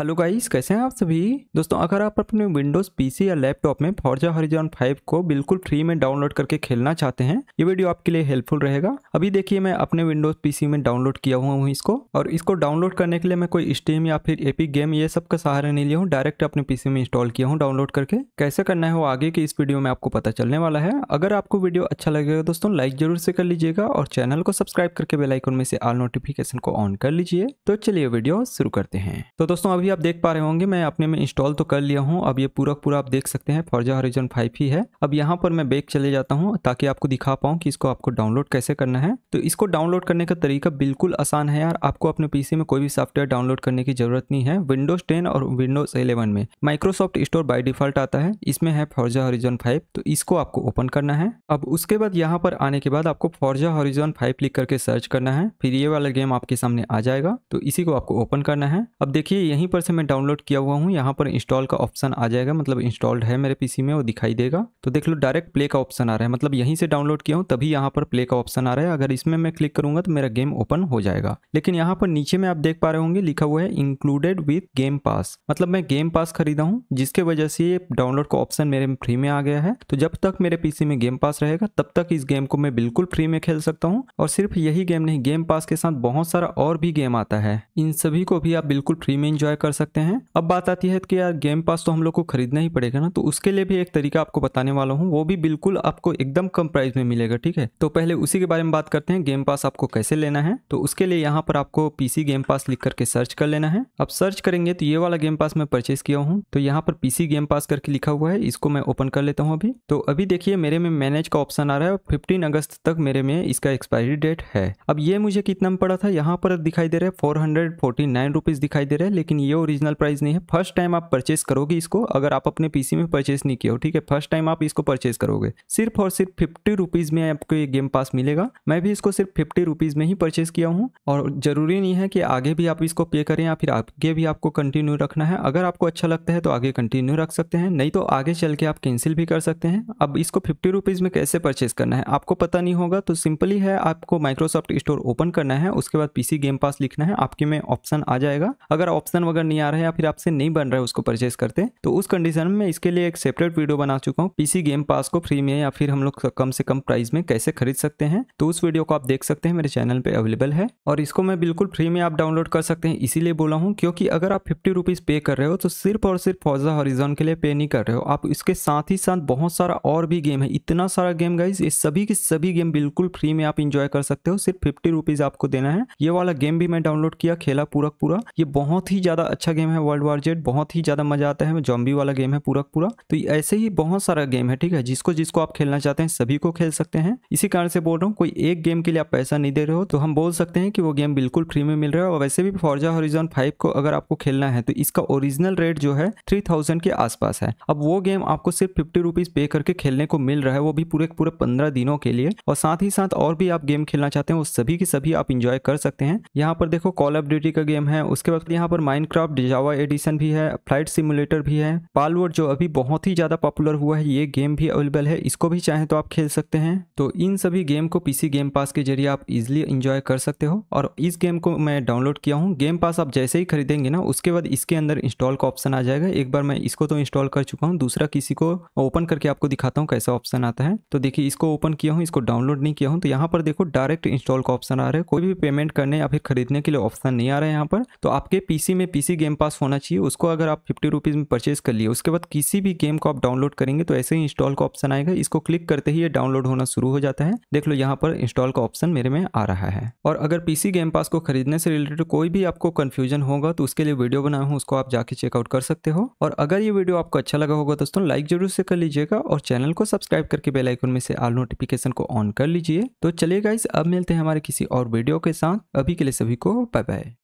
hello guys कैसे हैं आप सभी दोस्तों अगर आप अपने विंडोज पीसी या लैपटॉप में फॉर्जा हरिजॉन 5 को बिल्कुल फ्री में डाउनलोड करके खेलना चाहते हैं ये वीडियो आपके लिए हेल्पफुल रहेगा अभी देखिए मैं अपने विंडोज पीसी में डाउनलोड किया हुआ हूँ इसको और इसको डाउनलोड करने के लिए मैं कोई स्टीम या फिर एपी गेम ये सब का सहारा नहीं लिया हूँ डायरेक्ट अपने पीसी में इंस्टॉल किया हूँ डाउनलोड करके कैसे करना है वो आगे की इस वीडियो में आपको पता चलने वाला है अगर आपको वीडियो अच्छा लगेगा दोस्तों लाइक जरूर से कर लीजिएगा और चैनल को सब्सक्राइब करके बेलाइकन में से आल नोटिफिकेशन को ऑन कर लीजिए तो चलिए वीडियो शुरू करते हैं तो दोस्तों अभी अभी आप देख पा रहे होंगे मैं अपने में इंस्टॉल तो कर लिया हूँ अब ये पूरा पूरा आप देख सकते हैं फॉर्जा हॉरिजन फाइव ही है अब यहाँ पर मैं बैक चले जाता हूँ ताकि आपको दिखा पाऊँ कि इसको आपको डाउनलोड कैसे करना है तो इसको डाउनलोड करने का तरीका बिल्कुल आसान है यार आपको अपने पीसी में कोई भी सॉफ्टवेयर डाउनलोड करने की जरूरत नहीं है विंडोज टेन और विंडोज इलेवन में माइक्रोसॉफ्ट स्टोर बाई डिफॉल्ट आता है इसमें है फॉर्जा हॉरिजन फाइव तो इसको आपको ओपन करना है अब उसके बाद यहाँ पर आने के बाद आपको फॉर्जा हॉरिजन फाइव लिख करके सर्च करना है फिर ये वाला गेम आपके सामने आ जाएगा तो इसी को आपको ओपन करना है अब देखिए यहीं पर से मैं डाउनलोड किया हुआ हूँ यहाँ पर इंस्टॉल का ऑप्शन आ जाएगा मतलब इंस्टॉल्ड है मेरे पीसी में वो दिखाई देगा तो देख लो डायरेक्ट प्ले का ऑप्शन आ रहा है मतलब यहीं से डाउनलोड किया हूँ तभी यहाँ पर प्ले का ऑप्शन आ रहा है अगर इसमें मैं क्लिक करूंगा तो मेरा गेम ओपन हो जाएगा लेकिन यहाँ पर नीचे में आप देख पा रहे होंगे लिखा हुआ है इंक्लूडेड विथ गेम पास मतलब मैं गेम पास खरीदा हूँ जिसके वजह से डाउनलोड का ऑप्शन मेरे फ्री में आ गया है तो जब तक मेरे पीसी में गेम पास रहेगा तब तक इस गेम को मैं बिल्कुल फ्री में खेल सकता हूँ और सिर्फ यही गेम नहीं गेम पास के साथ बहुत सारा और भी गेम आता है इन सभी को भी आप बिल्कुल फ्री में इंजॉय कर सकते हैं अब बात आती है कि यार गेम पास तो हम लोग को खरीदना ही पड़ेगा ना तो उसके लिए भी एक तरीका आपको बताने वाला हूँ वो भी बिल्कुल आपको एकदम कम प्राइस में मिलेगा ठीक है तो पहले उसी के बारे में बात करते हैं गेम पास आपको कैसे लेना है तो उसके लिए यहाँ पर आपको पीसी गेम पास लिख करके सर्च कर लेना है अब सर्च करेंगे तो ये वाला गेम पास मैं परचेज किया हूँ तो यहाँ पर पीसी गेम पास करके लिखा हुआ है इसको मैं ओपन कर लेता हूँ अभी तो अभी देखिए मेरे में मैनेज का ऑप्शन आ रहा है फिफ्टीन अगस्त तक मेरे में इसका एक्सपायरी डेट है अब ये मुझे कितना पड़ा था यहाँ पर दिखाई दे रहा है फोर हंड्रेड दिखाई दे रहा है लेकिन ये ओरिजिनल प्राइस नहीं है फर्स्ट टाइम आप परचेस करोगे इसको अगर आप अपने पीसी में परचेस नहीं किया हो ठीक है फर्स्ट टाइम आप इसको परचेस करोगे सिर्फ और सिर्फ फिफ्टी रुपीज़ में आपको ये गेम पास मिलेगा मैं भी इसको सिर्फ फिफ्टी रुपीज़ में ही परचेस किया हूँ और ज़रूरी नहीं है कि आगे भी आप इसको पे करें या फिर आगे भी आपको कंटिन्यू रखना है अगर आपको अच्छा लगता है तो आगे कंटिन्यू रख सकते हैं नहीं तो आगे चल के आप कैंसिल भी कर सकते हैं अब इसको फिफ्टी रुपीज़ में कैसे परचेस करना है आपको पता नहीं होगा तो सिंपली है आपको माइक्रोसॉफ्ट स्टोर ओपन करना है उसके बाद पीसी गेम पास लिखना है आपके में ऑप्शन आ जाएगा अगर ऑप्शन वगैरह अगर नहीं आ रहा है या फिर आपसे नहीं बन रहा है उसको परचेस करते तो उस कंडीशन में इसके लिए एक सेपरेट वीडियो बना चुका हूँ पीसी गेम पास को फ्री में या फिर हम लोग कम से कम प्राइस में कैसे खरीद सकते हैं तो उस वीडियो को आप देख सकते हैं मेरे चैनल पर अवेलेबल है और इसको मैं बिल्कुल फ्री में आप डाउनलोड कर सकते हैं इसीलिए बोला हूँ क्योंकि अगर आप फिफ्टी रुपीज़ पे कर रहे हो तो सिर्फ और सिर्फ फौजा हॉरिजॉन के लिए पे नहीं कर रहे हो आप इसके साथ ही साथ बहुत सारा और भी गेम है इतना सारा गेम गाइज ये सभी के सभी गेम बिल्कुल फ्री में आप इंजॉय कर सकते हो सिर्फ फिफ्टी रुपीज़ आपको देना है ये वाला गेम भी मैं डाउनलोड किया खेला पूरा पूरा ये बहुत ही ज़्यादा अच्छा गेम है वर्ल्ड वॉर जेड बहुत ही ज़्यादा मज़ा आता है जॉम्बी वाला गेम है पूरा पूरा तो ऐसे ही बहुत सारा गेम है ठीक है जिसको जिसको आप खेलना चाहते हैं सभी को खेल सकते हैं इसी कारण से बोल रहा हूँ कोई एक गेम के लिए आप पैसा नहीं दे रहे हो तो हम बोल सकते हैं कि वो गेम बिल्कुल फ्री में मिल रहा है और वैसे भी फॉर्जा हॉरिजन फाइव को अगर आपको खेलना है तो इसका ओरिजिनल रेट जो है थ्री के आसपास है अब वो गेम आपको सिर्फ फिफ्टी रुपीज पे करके खेलने को मिल रहा है वो भी पूरे पूरे पंद्रह दिनों के लिए और साथ ही साथ और भी आप गेम खेलना चाहते हैं वो सभी के सभी आप इंजॉय कर सकते हैं यहाँ पर देखो कॉल ऑफ ड्यूटी का गेम है उसके बाद यहाँ पर माइंड माइनक्राफ्ट डिजावा एडिशन भी है फ्लाइट सिमुलेटर भी है पालवर्ड जो अभी बहुत ही ज़्यादा पॉपुलर हुआ है ये गेम भी अवेलेबल है इसको भी चाहें तो आप खेल सकते हैं तो इन सभी गेम को पीसी गेम पास के जरिए आप इजिली इंजॉय कर सकते हो और इस गेम को मैं डाउनलोड किया हूँ गेम पास आप जैसे ही खरीदेंगे ना उसके बाद इसके अंदर इंस्टॉल का ऑप्शन आ जाएगा एक बार मैं इसको तो इंस्टॉल कर चुका हूँ दूसरा किसी को ओपन करके आपको दिखाता हूँ कैसा ऑप्शन आता है तो देखिए इसको ओपन किया हूँ इसको डाउनलोड नहीं किया हूँ तो यहाँ पर देखो डायरेक्ट इंस्टॉल का ऑप्शन आ रहा है कोई भी पेमेंट करने या फिर खरीदने के लिए ऑप्शन नहीं आ रहा है यहाँ पर तो आपके पीसी में पीसी पीसी गेम पास होना चाहिए उसको अगर आप फिफ्टी रुपीज़ में परचेज़ कर लिए उसके बाद किसी भी गेम को आप डाउनलोड करेंगे तो ऐसे ही इंस्टॉल का ऑप्शन आएगा इसको क्लिक करते ही ये डाउनलोड होना शुरू हो जाता है देख लो यहाँ पर इंस्टॉल का ऑप्शन मेरे में आ रहा है और अगर पीसी गेम पास को खरीदने से रिलेटेड कोई भी आपको कन्फ्यूजन होगा तो उसके लिए वीडियो बनाया हूँ उसको आप जाके चेकआउट कर सकते हो और अगर ये वीडियो आपको अच्छा लगा होगा दोस्तों लाइक जरूर से कर लीजिएगा और चैनल को सब्सक्राइब करके बेलाइकन में से आल नोटिफिकेशन को ऑन कर लीजिए तो चलिए गाइज अब मिलते हैं हमारे किसी और वीडियो के साथ अभी के लिए सभी को बाय बाय